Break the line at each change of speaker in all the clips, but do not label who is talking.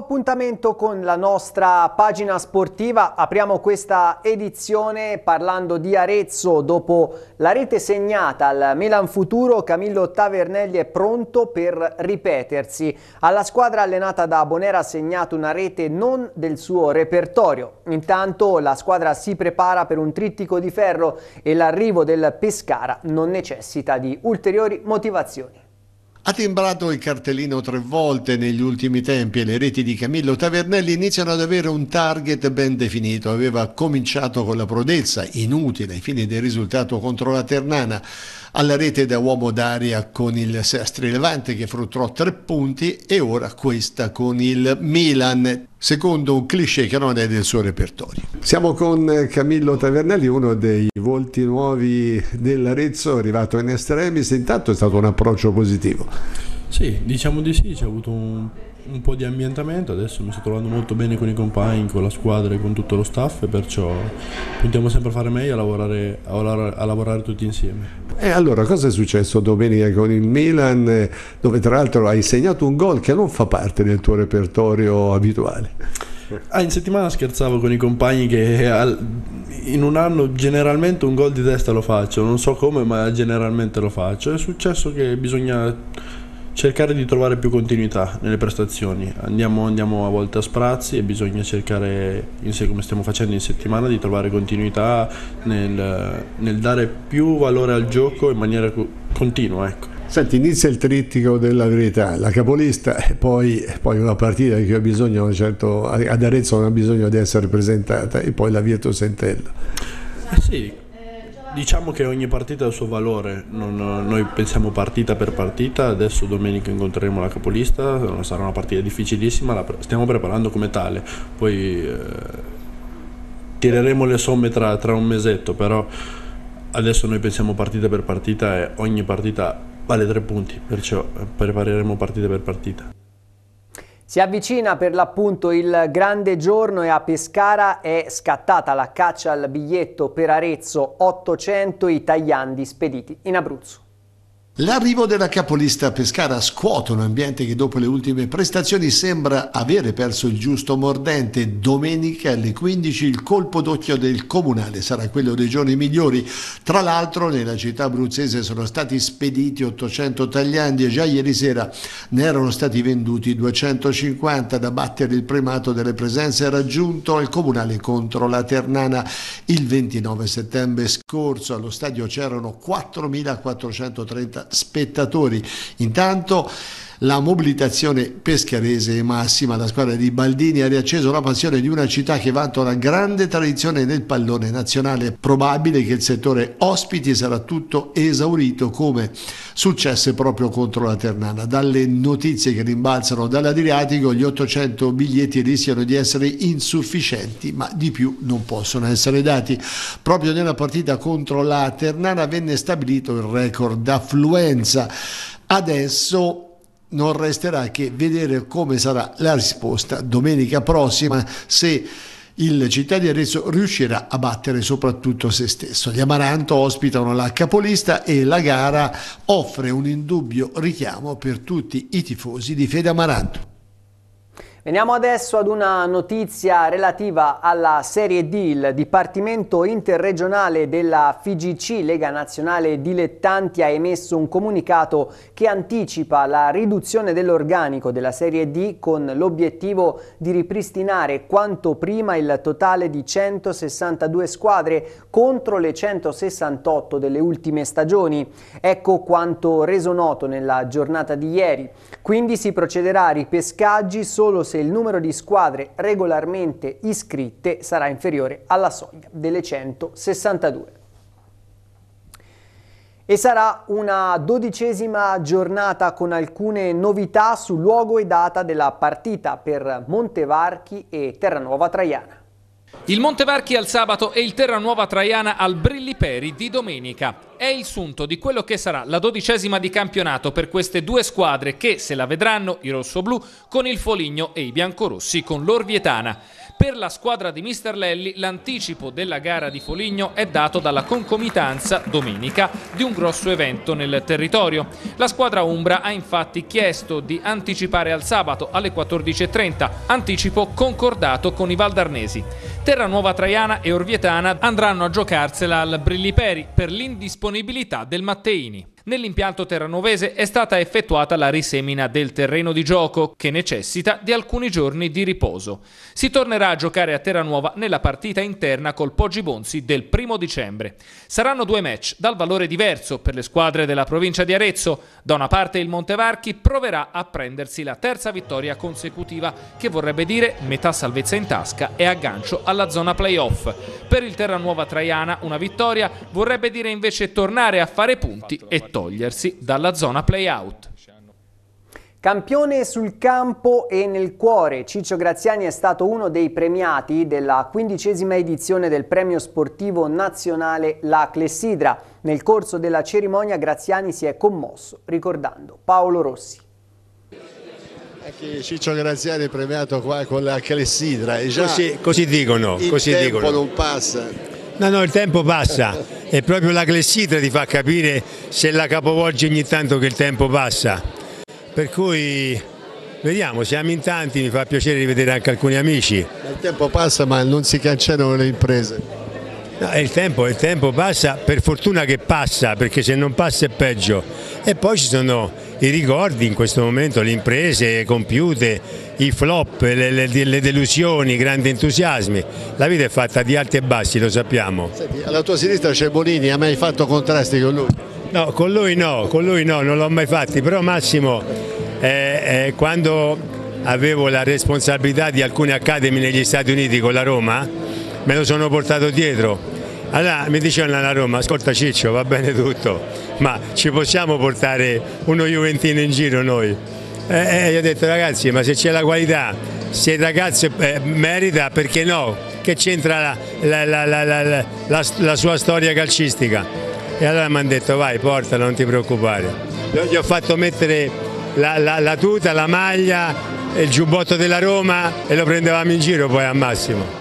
appuntamento con la nostra pagina sportiva. Apriamo questa edizione parlando di Arezzo. Dopo la rete segnata al Milan Futuro, Camillo Tavernelli è pronto per ripetersi. Alla squadra allenata da Bonera ha segnato una rete non del suo repertorio. Intanto la squadra si prepara per un trittico di ferro e l'arrivo del Pescara non necessita di ulteriori motivazioni.
Ha timbrato il cartellino tre volte negli ultimi tempi e le reti di Camillo Tavernelli iniziano ad avere un target ben definito. Aveva cominciato con la prodezza, inutile ai fini del risultato contro la Ternana, alla rete da uomo d'aria con il Sestri Levante che fruttò tre punti e ora questa con il Milan secondo un cliché che non è del suo repertorio. Siamo con Camillo Tavernelli, uno dei volti nuovi dell'Arezzo, arrivato in estremis, intanto è stato un approccio positivo.
Sì, diciamo di sì, c'è avuto un un po' di ambientamento, adesso mi sto trovando molto bene con i compagni, con la squadra e con tutto lo staff, e perciò puntiamo sempre a fare meglio, a lavorare, a lavorare, a lavorare tutti insieme.
E allora cosa è successo domenica con il Milan, dove tra l'altro hai segnato un gol che non fa parte del tuo repertorio abituale?
Ah, in settimana scherzavo con i compagni che al, in un anno generalmente un gol di testa lo faccio, non so come, ma generalmente lo faccio. È successo che bisogna cercare di trovare più continuità nelle prestazioni. Andiamo, andiamo, a volte a sprazzi e bisogna cercare, come stiamo facendo in settimana, di trovare continuità nel, nel dare più valore al gioco in maniera continua. Ecco. Senti, inizia il
trittico della verità, la capolista e poi, poi, una partita che ha bisogno, certo, ad Arezzo non ha bisogno di essere presentata e poi la Virtus Entella.
Eh sì, Diciamo che ogni partita ha il suo valore, non, noi pensiamo partita per partita, adesso domenica incontreremo la capolista, sarà una partita difficilissima, la stiamo preparando come tale, poi eh, tireremo le somme tra, tra, un mesetto, però adesso noi pensiamo partita per partita e ogni partita vale tre punti, perciò prepareremo partita per partita.
Si avvicina per l'appunto il grande giorno e a Pescara è scattata la caccia al biglietto per Arezzo 800 i tagliandi spediti in Abruzzo.
L'arrivo della capolista Pescara scuote un ambiente che dopo le ultime prestazioni sembra avere perso il giusto mordente. Domenica alle 15 il colpo d'occhio del comunale sarà quello dei giorni migliori. Tra l'altro nella città abruzzese sono stati spediti 800 tagliandi e già ieri sera ne erano stati venduti 250 da battere il primato delle presenze raggiunto al comunale contro la Ternana. Il 29 settembre scorso allo stadio c'erano 4.430 spettatori. Intanto la mobilitazione peschiarese è massima, la squadra di Baldini ha riacceso la passione di una città che vanta una grande tradizione nel pallone nazionale. Probabile che il settore ospiti sarà tutto esaurito come successe proprio contro la Ternana. Dalle notizie che rimbalzano dall'Adriatico gli 800 biglietti rischiano di essere insufficienti ma di più non possono essere dati. Proprio nella partita contro la Ternana venne stabilito il record d'affluenza. Adesso non resterà che vedere come sarà la risposta domenica prossima se il Città di Arezzo riuscirà a battere soprattutto se stesso. Gli Amaranto ospitano la capolista e la gara offre un indubbio richiamo per tutti i tifosi di Fede Amaranto.
Veniamo adesso ad una notizia relativa alla Serie D, il Dipartimento Interregionale della FIGC Lega Nazionale Dilettanti ha emesso un comunicato che anticipa la riduzione dell'organico della Serie D con l'obiettivo di ripristinare quanto prima il totale di 162 squadre contro le 168 delle ultime stagioni. Ecco quanto reso noto nella giornata di ieri. Quindi si procederà a ripescaggi solo se se il numero di squadre regolarmente iscritte sarà inferiore alla soglia delle 162. E sarà una dodicesima giornata con alcune novità su luogo e data della partita per Montevarchi e Terranuova Traiana.
Il Montevarchi al sabato e il Terranuova Traiana al Brilliperi di domenica. È il sunto di quello che sarà la dodicesima di campionato per queste due squadre che se la vedranno i rossoblù con il Foligno e i biancorossi con l'Orvietana. Per la squadra di Mister Lelli l'anticipo della gara di Foligno è dato dalla concomitanza domenica di un grosso evento nel territorio. La squadra Umbra ha infatti chiesto di anticipare al sabato alle 14.30, anticipo concordato con i Valdarnesi. Terranuova Traiana e Orvietana andranno a giocarsela al Brilliperi per l'indisponibilità del Matteini. Nell'impianto terranovese è stata effettuata la risemina del terreno di gioco, che necessita di alcuni giorni di riposo. Si tornerà a giocare a Terranuova nella partita interna col Poggi Bonzi del primo dicembre. Saranno due match dal valore diverso per le squadre della provincia di Arezzo. Da una parte il Montevarchi proverà a prendersi la terza vittoria consecutiva, che vorrebbe dire metà salvezza in tasca e aggancio alla zona playoff. Per il Terranuova Traiana una vittoria vorrebbe dire invece tornare a fare punti e togliersi dalla zona playout.
Campione sul campo e nel cuore, Ciccio Graziani è stato uno dei premiati della quindicesima edizione del premio sportivo nazionale La Clessidra. Nel corso della cerimonia Graziani si è commosso ricordando Paolo Rossi.
Anche Ciccio Graziani è premiato qua con la Clessidra.
già così, così dicono. Il così tempo dicono. non passa. No, no, il tempo passa. È proprio la clessidra ti fa capire se la capovolge ogni tanto che il tempo passa. Per cui vediamo, siamo in tanti, mi fa piacere rivedere anche alcuni amici. Il tempo passa ma non si cancellano le imprese. No, il, tempo, il tempo passa, per fortuna che passa, perché se non passa è peggio. E poi ci sono i ricordi in questo momento, le imprese compiute, i flop, le, le, le delusioni, i grandi entusiasmi. La vita è fatta di alti e bassi, lo sappiamo. Senti,
alla tua sinistra c'è
Bonini, ha mai fatto contrasti con lui? No, con lui no, con lui no, non l'ho mai fatti, però Massimo eh, eh, quando avevo la responsabilità di alcune accademie negli Stati Uniti con la Roma me lo sono portato dietro allora mi dicevano alla Roma, ascolta Ciccio va bene tutto, ma ci possiamo portare uno Juventino in giro noi? E, eh, e eh, gli ho detto ragazzi ma se c'è la qualità, se il ragazzo eh, merita perché no? Che c'entra la, la, la, la sua storia calcistica? E allora mi hanno detto vai porta, non ti preoccupare. Gli ho fatto mettere la, la, la, tuta, la maglia, il giubbotto della Roma e lo prendevamo in giro poi a Massimo.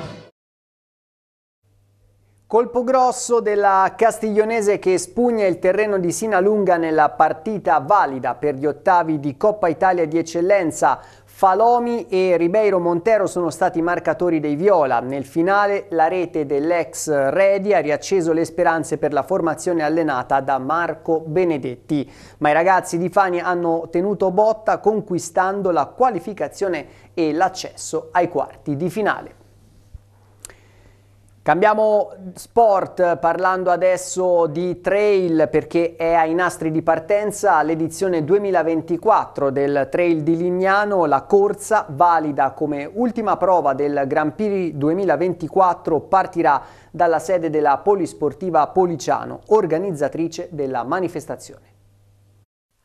Colpo grosso della Castiglionese che spugna il terreno di Sinalunga nella partita valida per gli ottavi di Coppa Italia di eccellenza. Falomi e Ribeiro Montero sono stati marcatori dei Viola. Nel finale la rete dell'ex Redi ha riacceso le speranze per la formazione allenata da Marco Benedetti. Ma i ragazzi di Fani hanno tenuto botta conquistando la qualificazione e l'accesso ai quarti di finale. Cambiamo sport parlando adesso di trail perché è ai nastri di partenza l'edizione 2024 del Trail di Lignano, la corsa valida come ultima prova del Grand Prix 2024 partirà dalla sede della Polisportiva Policiano, organizzatrice della manifestazione.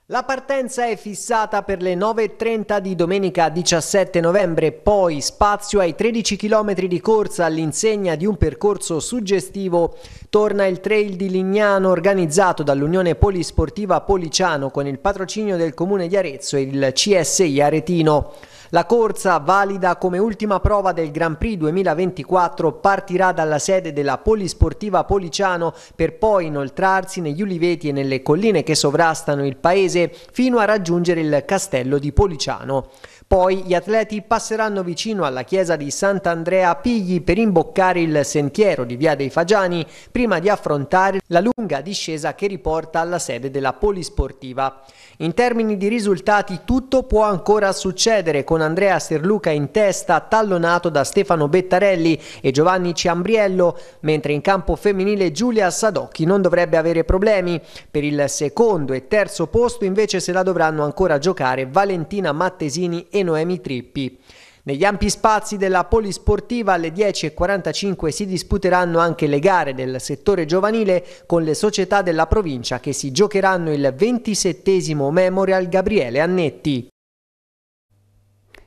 La partenza è fissata per le 9.30 di domenica 17 novembre, poi spazio ai 13 km di corsa all'insegna di un percorso suggestivo. Torna il Trail di Lignano organizzato dall'Unione Polisportiva Policiano con il patrocinio del Comune di Arezzo e il CSI Aretino. La corsa, valida come ultima prova del Grand Prix 2024, partirà dalla sede della Polisportiva Policiano per poi inoltrarsi negli uliveti e nelle colline che sovrastano il paese fino a raggiungere il castello di Policiano. Poi gli atleti passeranno vicino alla chiesa di Sant'Andrea a Pigli per imboccare il sentiero di Via dei Fagiani prima di affrontare la lunga discesa che riporta alla sede della Polisportiva. In termini di risultati tutto può ancora succedere con Andrea Serluca in testa tallonato da Stefano Bettarelli e Giovanni Ciambriello, mentre in campo femminile Giulia Sadocchi non dovrebbe avere problemi. Per il secondo e terzo posto invece se la dovranno ancora giocare Valentina Mattesini e Noemi Trippi. Negli ampi spazi della polisportiva alle 10.45 si disputeranno anche le gare del settore giovanile con le società della provincia che si giocheranno il 27 Memorial Gabriele Annetti.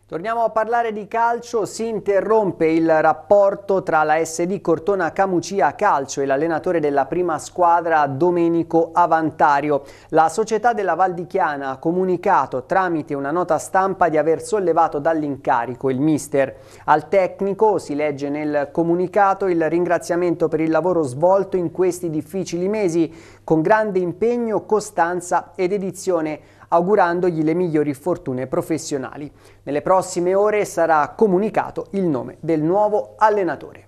Torniamo a parlare di calcio, si interrompe il rapporto tra la SD Cortona Camucia Calcio e l'allenatore della prima squadra Domenico Avantario. La società della Val di Chiana ha comunicato tramite una nota stampa di aver sollevato dall'incarico il mister. Al tecnico, si legge nel comunicato, il ringraziamento per il lavoro svolto in questi difficili mesi con grande impegno, costanza ed edizione augurandogli le migliori fortune professionali. Nelle prossime ore sarà comunicato il nome del nuovo allenatore.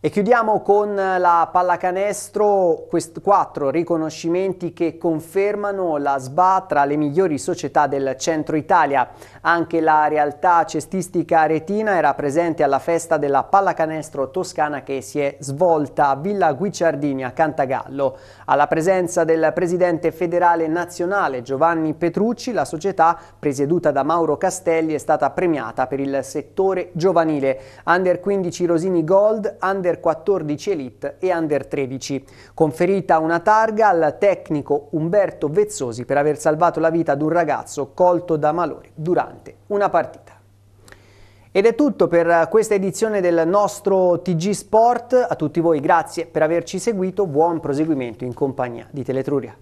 E chiudiamo con la pallacanestro, quest- quattro riconoscimenti che confermano la SBA tra le migliori società del centro Italia. Anche la realtà cestistica retina era presente alla festa della pallacanestro toscana che si è svolta a Villa Guicciardini a Cantagallo. Alla presenza del presidente federale nazionale Giovanni Petrucci, la società presieduta da Mauro Castelli è stata premiata per il settore giovanile. Under 15 Rosini Gold, Under 14 Elite e Under 13. Conferita una targa al tecnico Umberto Vezzosi per aver salvato la vita ad un ragazzo colto da malore durante una partita. Ed è tutto per questa edizione del nostro TG Sport. A tutti voi grazie per averci seguito, buon proseguimento in compagnia di Teletruria.